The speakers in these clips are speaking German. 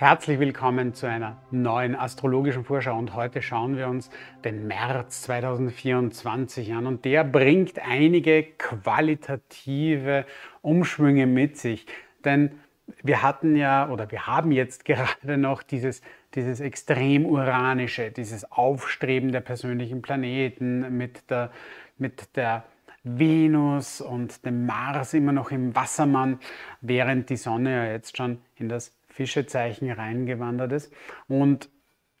Herzlich willkommen zu einer neuen astrologischen Vorschau und heute schauen wir uns den März 2024 an und der bringt einige qualitative Umschwünge mit sich, denn wir hatten ja oder wir haben jetzt gerade noch dieses dieses extrem uranische, dieses Aufstreben der persönlichen Planeten mit der mit der Venus und dem Mars immer noch im Wassermann, während die Sonne ja jetzt schon in das Fischezeichen reingewandert ist. Und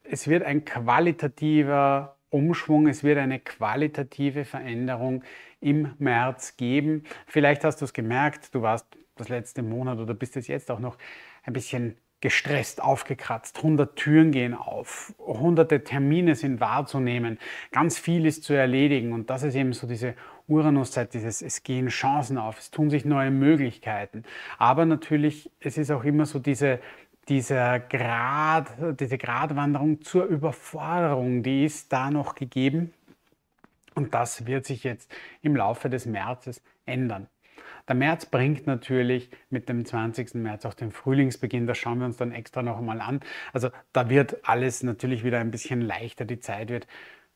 es wird ein qualitativer Umschwung, es wird eine qualitative Veränderung im März geben. Vielleicht hast du es gemerkt, du warst das letzte Monat oder bist es jetzt auch noch ein bisschen gestresst, aufgekratzt, 100 Türen gehen auf, hunderte Termine sind wahrzunehmen, ganz viel ist zu erledigen und das ist eben so diese Uranus-Zeit dieses, es gehen Chancen auf, es tun sich neue Möglichkeiten. Aber natürlich, es ist auch immer so diese, dieser Grad, diese Gratwanderung zur Überforderung, die ist da noch gegeben. Und das wird sich jetzt im Laufe des Märzes ändern. Der März bringt natürlich mit dem 20. März auch den Frühlingsbeginn, das schauen wir uns dann extra noch einmal an. Also da wird alles natürlich wieder ein bisschen leichter, die Zeit wird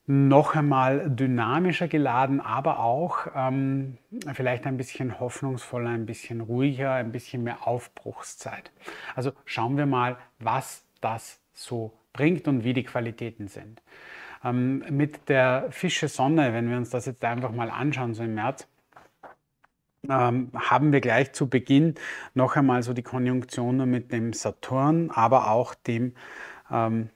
noch einmal dynamischer geladen, aber auch ähm, vielleicht ein bisschen hoffnungsvoller, ein bisschen ruhiger, ein bisschen mehr Aufbruchszeit. Also schauen wir mal, was das so bringt und wie die Qualitäten sind. Ähm, mit der Fische Sonne, wenn wir uns das jetzt einfach mal anschauen, so im März, ähm, haben wir gleich zu Beginn noch einmal so die Konjunktion mit dem Saturn, aber auch dem ähm,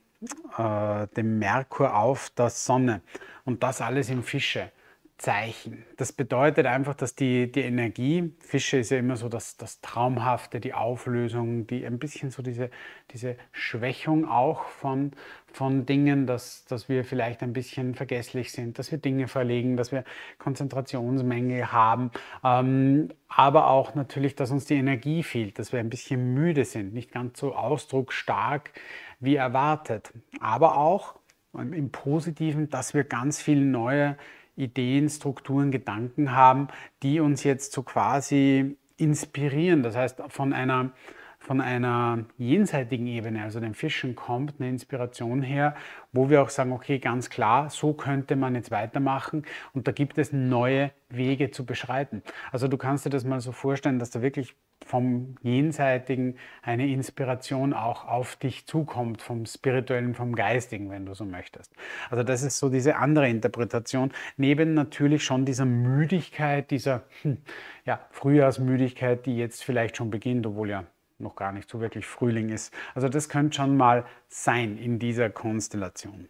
äh, dem Merkur auf der Sonne. Und das alles im Fische. Zeichen. Das bedeutet einfach, dass die, die Energie, Fische ist ja immer so das, das Traumhafte, die Auflösung, die ein bisschen so diese, diese Schwächung auch von, von Dingen, dass, dass wir vielleicht ein bisschen vergesslich sind, dass wir Dinge verlegen, dass wir Konzentrationsmängel haben, ähm, aber auch natürlich, dass uns die Energie fehlt, dass wir ein bisschen müde sind, nicht ganz so ausdrucksstark wie erwartet, aber auch im Positiven, dass wir ganz viele neue Ideen, Strukturen, Gedanken haben, die uns jetzt so quasi inspirieren. Das heißt, von einer von einer jenseitigen Ebene, also den Fischen, kommt eine Inspiration her, wo wir auch sagen, okay, ganz klar, so könnte man jetzt weitermachen und da gibt es neue Wege zu beschreiten. Also du kannst dir das mal so vorstellen, dass da wirklich vom Jenseitigen eine Inspiration auch auf dich zukommt, vom Spirituellen, vom Geistigen, wenn du so möchtest. Also das ist so diese andere Interpretation, neben natürlich schon dieser Müdigkeit, dieser hm, ja, Frühjahrsmüdigkeit, die jetzt vielleicht schon beginnt, obwohl ja noch gar nicht so wirklich Frühling ist. Also das könnte schon mal sein in dieser Konstellation.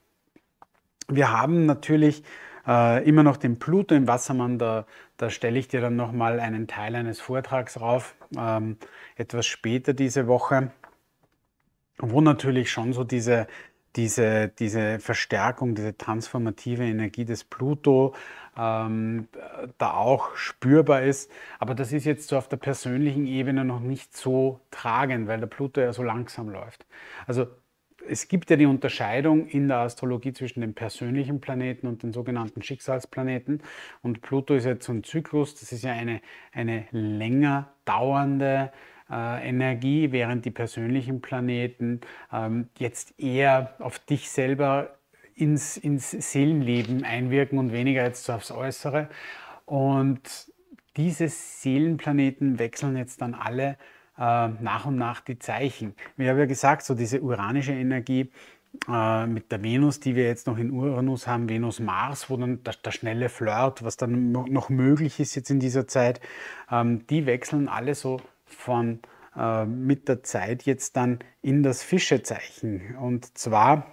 Wir haben natürlich äh, immer noch den Pluto im Wassermann, da, da stelle ich dir dann nochmal einen Teil eines Vortrags rauf, ähm, etwas später diese Woche, wo natürlich schon so diese diese, diese Verstärkung, diese transformative Energie des Pluto ähm, da auch spürbar ist. Aber das ist jetzt so auf der persönlichen Ebene noch nicht so tragend, weil der Pluto ja so langsam läuft. Also es gibt ja die Unterscheidung in der Astrologie zwischen den persönlichen Planeten und den sogenannten Schicksalsplaneten. Und Pluto ist jetzt so ein Zyklus, das ist ja eine, eine länger dauernde äh, Energie, während die persönlichen Planeten ähm, jetzt eher auf dich selber ins, ins Seelenleben einwirken und weniger jetzt so aufs Äußere. Und diese Seelenplaneten wechseln jetzt dann alle äh, nach und nach die Zeichen. Wir haben ja gesagt, so diese uranische Energie, äh, mit der Venus, die wir jetzt noch in Uranus haben, Venus-Mars, wo dann der, der, schnelle Flirt, was dann noch möglich ist jetzt in dieser Zeit, ähm, die wechseln alle so von, äh, mit der Zeit jetzt dann in das Fischezeichen. Und zwar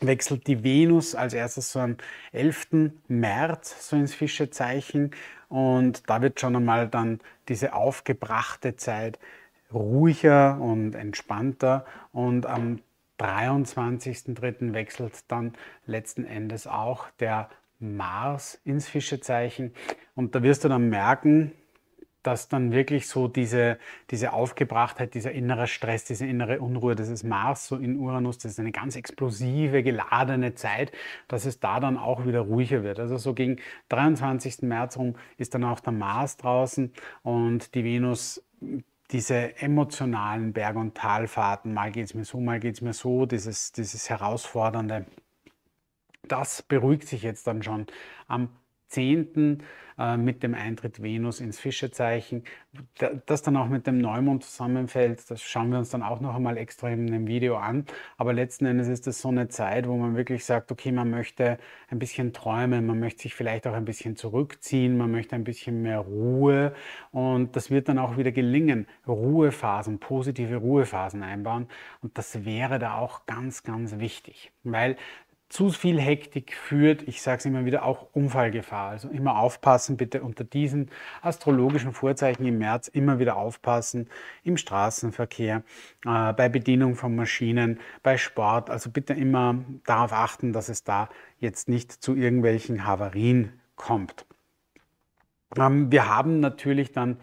wechselt die Venus als erstes so am 11. März so ins Fischezeichen und da wird schon einmal dann diese aufgebrachte Zeit ruhiger und entspannter und am 23.3. wechselt dann letzten Endes auch der Mars ins Fischezeichen und da wirst du dann merken, dass dann wirklich so diese, diese Aufgebrachtheit, dieser innere Stress, diese innere Unruhe, das ist Mars so in Uranus, das ist eine ganz explosive, geladene Zeit, dass es da dann auch wieder ruhiger wird. Also so gegen 23. März rum ist dann auch der Mars draußen und die Venus diese emotionalen Berg- und Talfahrten, mal geht es mir so, mal geht es mir so, dieses, dieses Herausfordernde, das beruhigt sich jetzt dann schon am 10. Äh, mit dem Eintritt Venus ins Fischezeichen. Das dann auch mit dem Neumond zusammenfällt, das schauen wir uns dann auch noch einmal extra in einem Video an. Aber letzten Endes ist das so eine Zeit, wo man wirklich sagt, okay, man möchte ein bisschen träumen, man möchte sich vielleicht auch ein bisschen zurückziehen, man möchte ein bisschen mehr Ruhe und das wird dann auch wieder gelingen. Ruhephasen, positive Ruhephasen einbauen und das wäre da auch ganz, ganz wichtig, weil zu viel Hektik führt, ich sage es immer wieder, auch Unfallgefahr. Also immer aufpassen, bitte unter diesen astrologischen Vorzeichen im März immer wieder aufpassen im Straßenverkehr, äh, bei Bedienung von Maschinen, bei Sport. Also bitte immer darauf achten, dass es da jetzt nicht zu irgendwelchen Havarien kommt. Ähm, wir haben natürlich dann,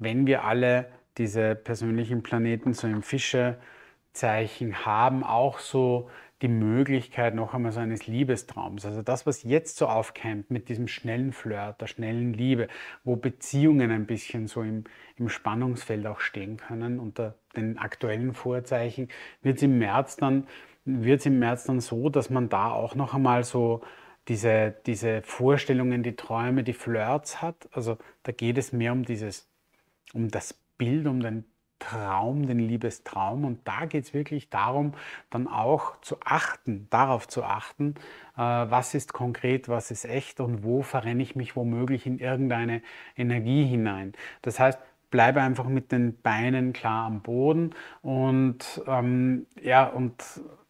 wenn wir alle diese persönlichen Planeten so im Fischezeichen haben, auch so die Möglichkeit noch einmal so eines Liebestraums. Also das, was jetzt so aufkeimt mit diesem schnellen Flirt, der schnellen Liebe, wo Beziehungen ein bisschen so im, im Spannungsfeld auch stehen können unter den aktuellen Vorzeichen, wird es im März dann wird es im März dann so, dass man da auch noch einmal so diese, diese Vorstellungen, die Träume, die Flirts hat. Also da geht es mehr um dieses, um das Bild, um den Traum, den Liebestraum. Und da geht es wirklich darum, dann auch zu achten, darauf zu achten, äh, was ist konkret, was ist echt und wo verrenne ich mich womöglich in irgendeine Energie hinein. Das heißt, bleibe einfach mit den Beinen klar am Boden und, ähm, ja, und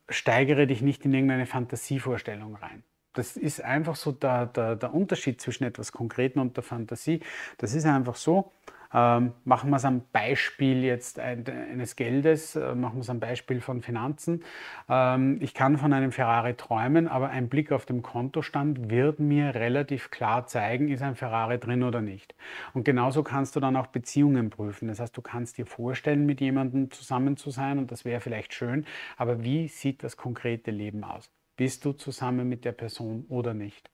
steigere dich nicht in irgendeine Fantasievorstellung rein. Das ist einfach so der, der, der Unterschied zwischen etwas Konkretem und der Fantasie. Das ist einfach so, ähm, machen wir es am Beispiel jetzt eines Geldes, äh, machen wir es am Beispiel von Finanzen. Ähm, ich kann von einem Ferrari träumen, aber ein Blick auf den Kontostand wird mir relativ klar zeigen, ist ein Ferrari drin oder nicht. Und genauso kannst du dann auch Beziehungen prüfen. Das heißt, du kannst dir vorstellen, mit jemandem zusammen zu sein und das wäre vielleicht schön, aber wie sieht das konkrete Leben aus? Bist du zusammen mit der Person oder nicht?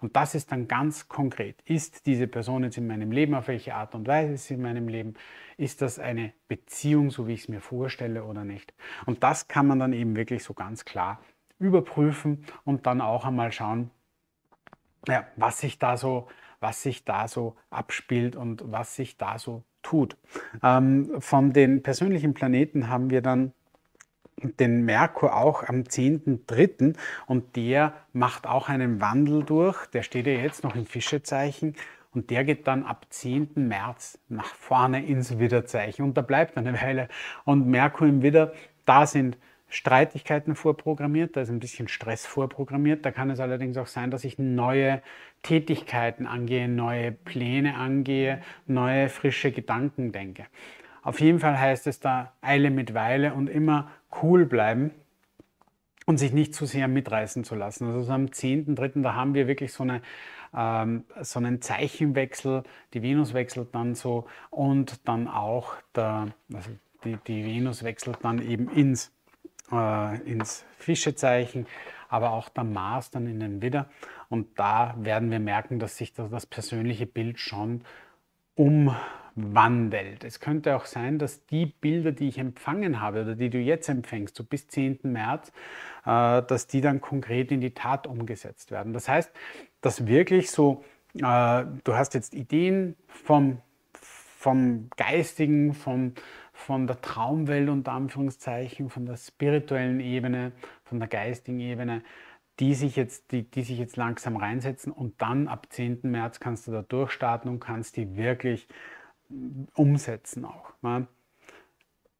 Und das ist dann ganz konkret. Ist diese Person jetzt in meinem Leben, auf welche Art und Weise ist sie in meinem Leben? Ist das eine Beziehung, so wie ich es mir vorstelle oder nicht? Und das kann man dann eben wirklich so ganz klar überprüfen und dann auch einmal schauen, ja, was sich da so, was sich da so abspielt und was sich da so tut. Ähm, von den persönlichen Planeten haben wir dann den Merkur auch am 10.3. und der macht auch einen Wandel durch. Der steht ja jetzt noch im Fischezeichen und der geht dann ab 10. März nach vorne ins Widderzeichen und da bleibt eine Weile. Und Merkur im Widder, da sind Streitigkeiten vorprogrammiert, da ist ein bisschen Stress vorprogrammiert. Da kann es allerdings auch sein, dass ich neue Tätigkeiten angehe, neue Pläne angehe, neue frische Gedanken denke. Auf jeden Fall heißt es da Eile mit Weile und immer cool bleiben und sich nicht zu sehr mitreißen zu lassen. Also so am 10.3., da haben wir wirklich so, eine, ähm, so einen Zeichenwechsel. Die Venus wechselt dann so und dann auch der, also die, die Venus wechselt dann eben ins, äh, ins Fischezeichen, aber auch der Mars dann in den Widder. Und da werden wir merken, dass sich das, das persönliche Bild schon umwandelt. Es könnte auch sein, dass die Bilder, die ich empfangen habe oder die du jetzt empfängst, so bis 10. März, äh, dass die dann konkret in die Tat umgesetzt werden. Das heißt, dass wirklich so, äh, du hast jetzt Ideen vom, vom Geistigen, vom, von der Traumwelt unter Anführungszeichen, von der spirituellen Ebene, von der geistigen Ebene, die sich jetzt, die, die sich jetzt langsam reinsetzen und dann ab 10. März kannst du da durchstarten und kannst die wirklich mm, umsetzen auch. Ne?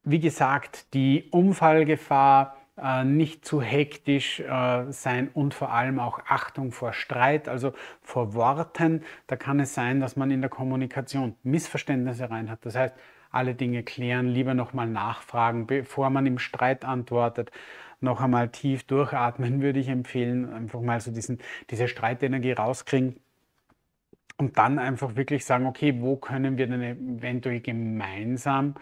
Wie gesagt, die Unfallgefahr äh, nicht zu hektisch äh, sein und vor allem auch Achtung vor Streit, also vor Worten. Da kann es sein, dass man in der Kommunikation Missverständnisse rein hat. Das heißt, alle Dinge klären, lieber nochmal nachfragen, bevor man im Streit antwortet noch einmal tief durchatmen, würde ich empfehlen. Einfach mal so diesen, diese Streitenergie rauskriegen und dann einfach wirklich sagen, okay, wo können wir denn eventuell gemeinsam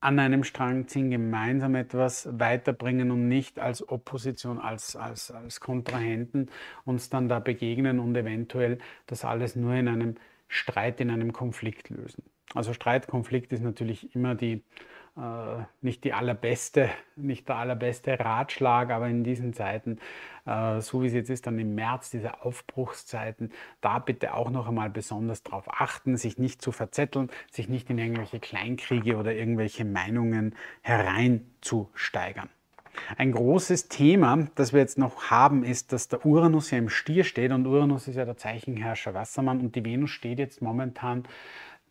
an einem Strang ziehen, gemeinsam etwas weiterbringen und nicht als Opposition, als, als, als Kontrahenten uns dann da begegnen und eventuell das alles nur in einem Streit, in einem Konflikt lösen. Also Streitkonflikt ist natürlich immer die, äh, nicht die allerbeste, nicht der allerbeste Ratschlag, aber in diesen Zeiten, äh, so wie es jetzt ist, dann im März, diese Aufbruchszeiten, da bitte auch noch einmal besonders darauf achten, sich nicht zu verzetteln, sich nicht in irgendwelche Kleinkriege oder irgendwelche Meinungen hereinzusteigern. Ein großes Thema, das wir jetzt noch haben, ist, dass der Uranus ja im Stier steht und Uranus ist ja der Zeichenherrscher Wassermann und die Venus steht jetzt momentan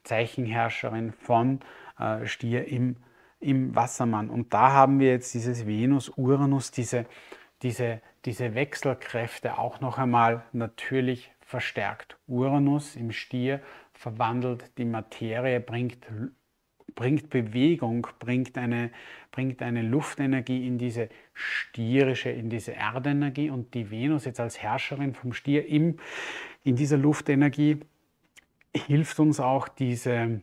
Zeichenherrscherin von äh, Stier im, im Wassermann. Und da haben wir jetzt dieses Venus-Uranus, diese, diese, diese Wechselkräfte auch noch einmal natürlich verstärkt. Uranus im Stier verwandelt die Materie, bringt, bringt Bewegung, bringt eine, bringt eine Luftenergie in diese stierische, in diese Erdenergie und die Venus jetzt als Herrscherin vom Stier im, in dieser Luftenergie hilft uns auch diese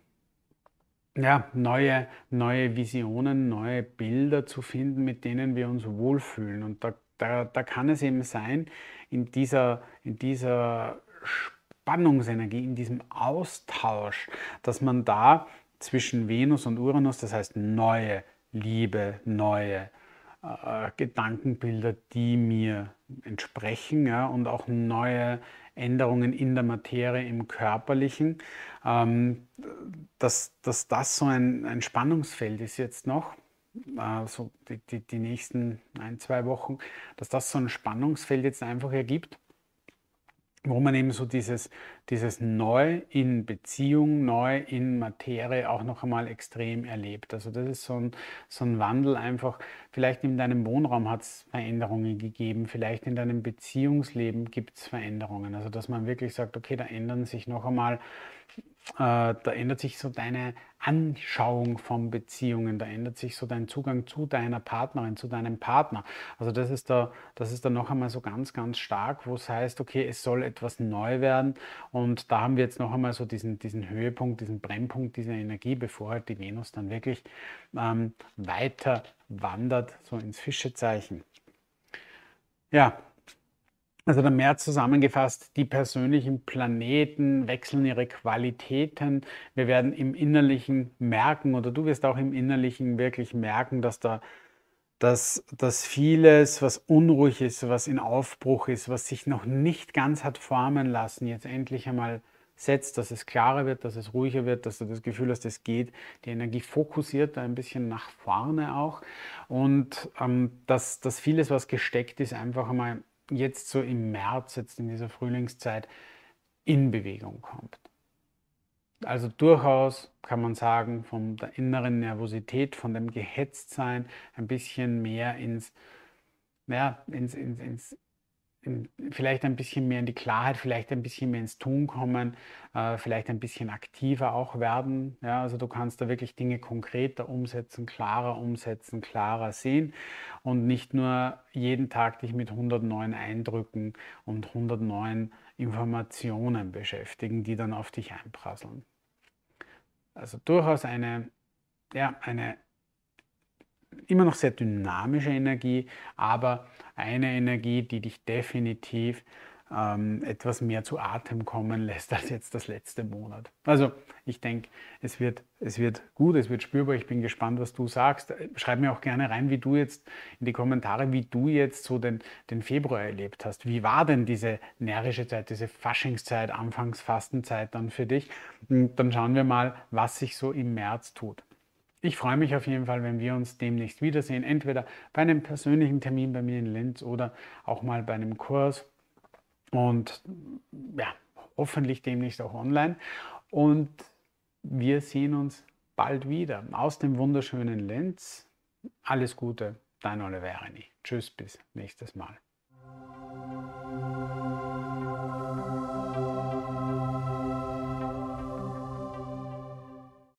ja, neue, neue Visionen, neue Bilder zu finden, mit denen wir uns wohlfühlen. Und da, da, da kann es eben sein, in dieser, in dieser Spannungsenergie, in diesem Austausch, dass man da zwischen Venus und Uranus, das heißt neue Liebe, neue äh, Gedankenbilder, die mir entsprechen ja, und auch neue Änderungen in der Materie im Körperlichen, ähm, dass, dass das so ein, ein Spannungsfeld ist jetzt noch äh, so die, die, die, nächsten ein, zwei Wochen, dass das so ein Spannungsfeld jetzt einfach ergibt wo man eben so dieses, dieses Neu in Beziehung, Neu in Materie auch noch einmal extrem erlebt. Also das ist so ein, so ein Wandel einfach. Vielleicht in deinem Wohnraum hat es Veränderungen gegeben, vielleicht in deinem Beziehungsleben gibt es Veränderungen. Also dass man wirklich sagt, okay, da ändern sich noch einmal äh, da ändert sich so deine Anschauung von Beziehungen, da ändert sich so dein Zugang zu deiner Partnerin, zu deinem Partner. Also das ist da, das ist da noch einmal so ganz, ganz stark, wo es heißt, okay, es soll etwas neu werden. Und da haben wir jetzt noch einmal so diesen, diesen Höhepunkt, diesen Brennpunkt, diese Energie, bevor halt die Venus dann wirklich ähm, weiter wandert, so ins Fischezeichen. Ja, also dann mehr zusammengefasst, die persönlichen Planeten wechseln ihre Qualitäten. Wir werden im Innerlichen merken oder du wirst auch im Innerlichen wirklich merken, dass da dass, dass vieles, was unruhig ist, was in Aufbruch ist, was sich noch nicht ganz hat formen lassen, jetzt endlich einmal setzt, dass es klarer wird, dass es ruhiger wird, dass du das Gefühl hast, es geht. Die Energie fokussiert da ein bisschen nach vorne auch und ähm, dass, dass vieles, was gesteckt ist, einfach einmal jetzt so im März, jetzt in dieser Frühlingszeit, in Bewegung kommt. Also durchaus kann man sagen, von der inneren Nervosität, von dem Gehetztsein ein bisschen mehr ins, naja, ins, ins, ins vielleicht ein bisschen mehr in die Klarheit, vielleicht ein bisschen mehr ins Tun kommen, äh, vielleicht ein bisschen aktiver auch werden. Ja, also du kannst da wirklich Dinge konkreter umsetzen, klarer umsetzen, klarer sehen und nicht nur jeden Tag dich mit 109 Eindrücken und 109 Informationen beschäftigen, die dann auf dich einprasseln. Also durchaus eine, ja, eine immer noch sehr dynamische Energie, aber eine Energie, die dich definitiv ähm, etwas mehr zu Atem kommen lässt als jetzt das letzte Monat. Also ich denke, es wird, es wird gut, es wird spürbar. Ich bin gespannt, was du sagst. Schreib mir auch gerne rein, wie du jetzt in die Kommentare, wie du jetzt so den, den Februar erlebt hast. Wie war denn diese närrische Zeit, diese Faschingszeit, Anfangsfastenzeit dann für dich? Und dann schauen wir mal, was sich so im März tut. Ich freue mich auf jeden Fall, wenn wir uns demnächst wiedersehen, entweder bei einem persönlichen Termin bei mir in Linz oder auch mal bei einem Kurs und ja, hoffentlich demnächst auch online. Und wir sehen uns bald wieder aus dem wunderschönen Linz. Alles Gute, dein Oliver Reni. Tschüss, bis nächstes Mal.